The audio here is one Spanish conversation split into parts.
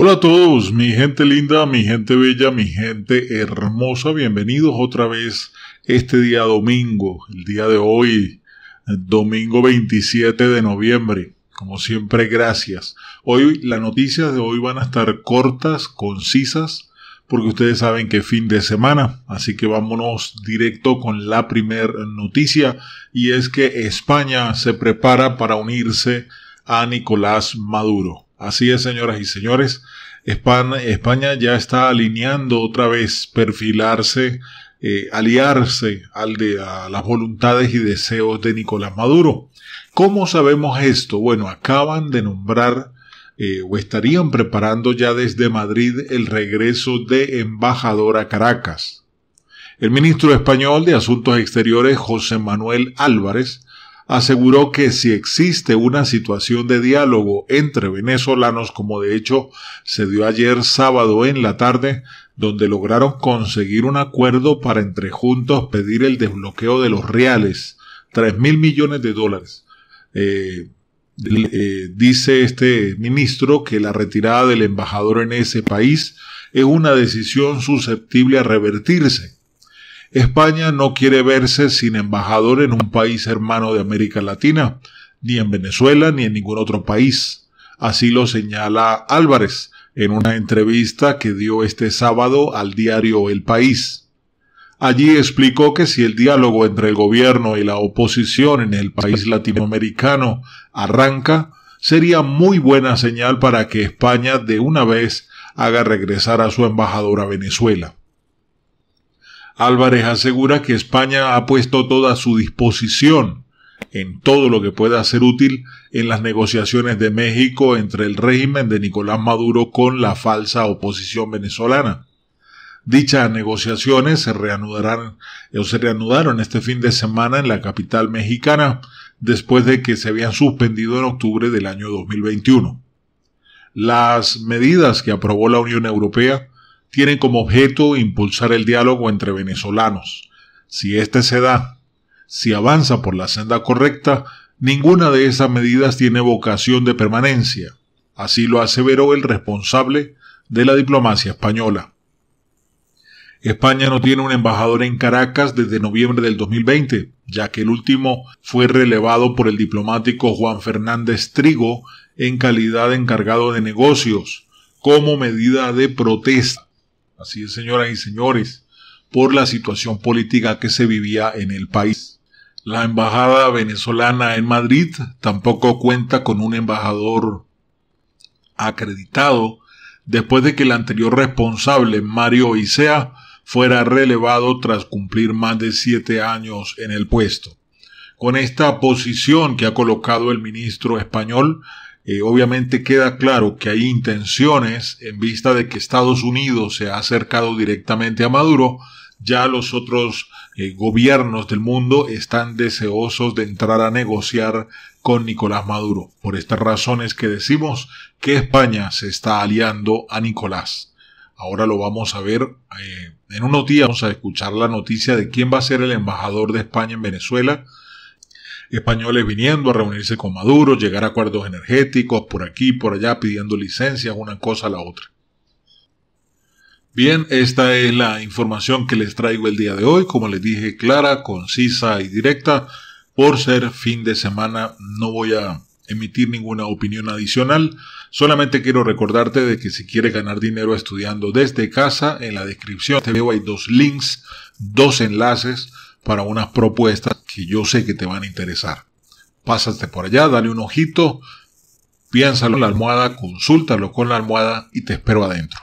Hola a todos, mi gente linda, mi gente bella, mi gente hermosa, bienvenidos otra vez este día domingo, el día de hoy, domingo 27 de noviembre. Como siempre, gracias. Hoy las noticias de hoy van a estar cortas, concisas, porque ustedes saben que fin de semana, así que vámonos directo con la primera noticia y es que España se prepara para unirse a Nicolás Maduro. Así es, señoras y señores. España, ya está alineando otra vez, perfilarse, eh, aliarse al de, a las voluntades y deseos de Nicolás Maduro. ¿Cómo sabemos esto? Bueno, acaban de nombrar eh, o estarían preparando ya desde Madrid el regreso de embajador a Caracas. El ministro español de Asuntos Exteriores, José Manuel Álvarez, aseguró que si existe una situación de diálogo entre venezolanos, como de hecho se dio ayer sábado en la tarde, donde lograron conseguir un acuerdo para entre juntos pedir el desbloqueo de los reales, tres mil millones de dólares. Eh, eh, dice este ministro que la retirada del embajador en ese país es una decisión susceptible a revertirse España no quiere verse sin embajador en un país hermano de América Latina, ni en Venezuela ni en ningún otro país. Así lo señala Álvarez en una entrevista que dio este sábado al diario El País. Allí explicó que si el diálogo entre el gobierno y la oposición en el país latinoamericano arranca, sería muy buena señal para que España de una vez haga regresar a su embajador a Venezuela. Álvarez asegura que España ha puesto toda su disposición en todo lo que pueda ser útil en las negociaciones de México entre el régimen de Nicolás Maduro con la falsa oposición venezolana. Dichas negociaciones se reanudarán o se reanudaron este fin de semana en la capital mexicana después de que se habían suspendido en octubre del año 2021. Las medidas que aprobó la Unión Europea tienen como objeto impulsar el diálogo entre venezolanos. Si éste se da, si avanza por la senda correcta, ninguna de esas medidas tiene vocación de permanencia. Así lo aseveró el responsable de la diplomacia española. España no tiene un embajador en Caracas desde noviembre del 2020, ya que el último fue relevado por el diplomático Juan Fernández Trigo en calidad de encargado de negocios, como medida de protesta así es señoras y señores, por la situación política que se vivía en el país. La embajada venezolana en Madrid tampoco cuenta con un embajador acreditado después de que el anterior responsable, Mario Isea, fuera relevado tras cumplir más de siete años en el puesto. Con esta posición que ha colocado el ministro español, eh, obviamente queda claro que hay intenciones en vista de que Estados Unidos se ha acercado directamente a Maduro, ya los otros eh, gobiernos del mundo están deseosos de entrar a negociar con Nicolás Maduro. Por estas razones que decimos que España se está aliando a Nicolás. Ahora lo vamos a ver eh, en unos días. Vamos a escuchar la noticia de quién va a ser el embajador de España en Venezuela españoles viniendo a reunirse con Maduro, llegar a acuerdos energéticos por aquí, por allá, pidiendo licencias, una cosa a la otra. Bien, esta es la información que les traigo el día de hoy, como les dije, clara, concisa y directa. Por ser fin de semana no voy a emitir ninguna opinión adicional. Solamente quiero recordarte de que si quieres ganar dinero estudiando desde casa, en la descripción te este veo hay dos links, dos enlaces para unas propuestas que yo sé que te van a interesar. Pásate por allá, dale un ojito, piénsalo en la almohada, consúltalo con la almohada y te espero adentro.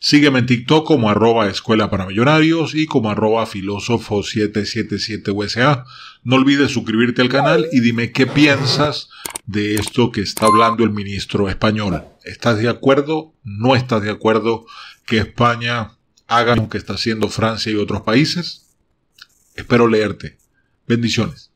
Sígueme en TikTok como arroba escuela para millonarios y como arroba filósofo 777 USA. No olvides suscribirte al canal y dime qué piensas de esto que está hablando el ministro español. ¿Estás de acuerdo? ¿No estás de acuerdo que España haga lo que está haciendo Francia y otros países? Espero leerte. Bendiciones.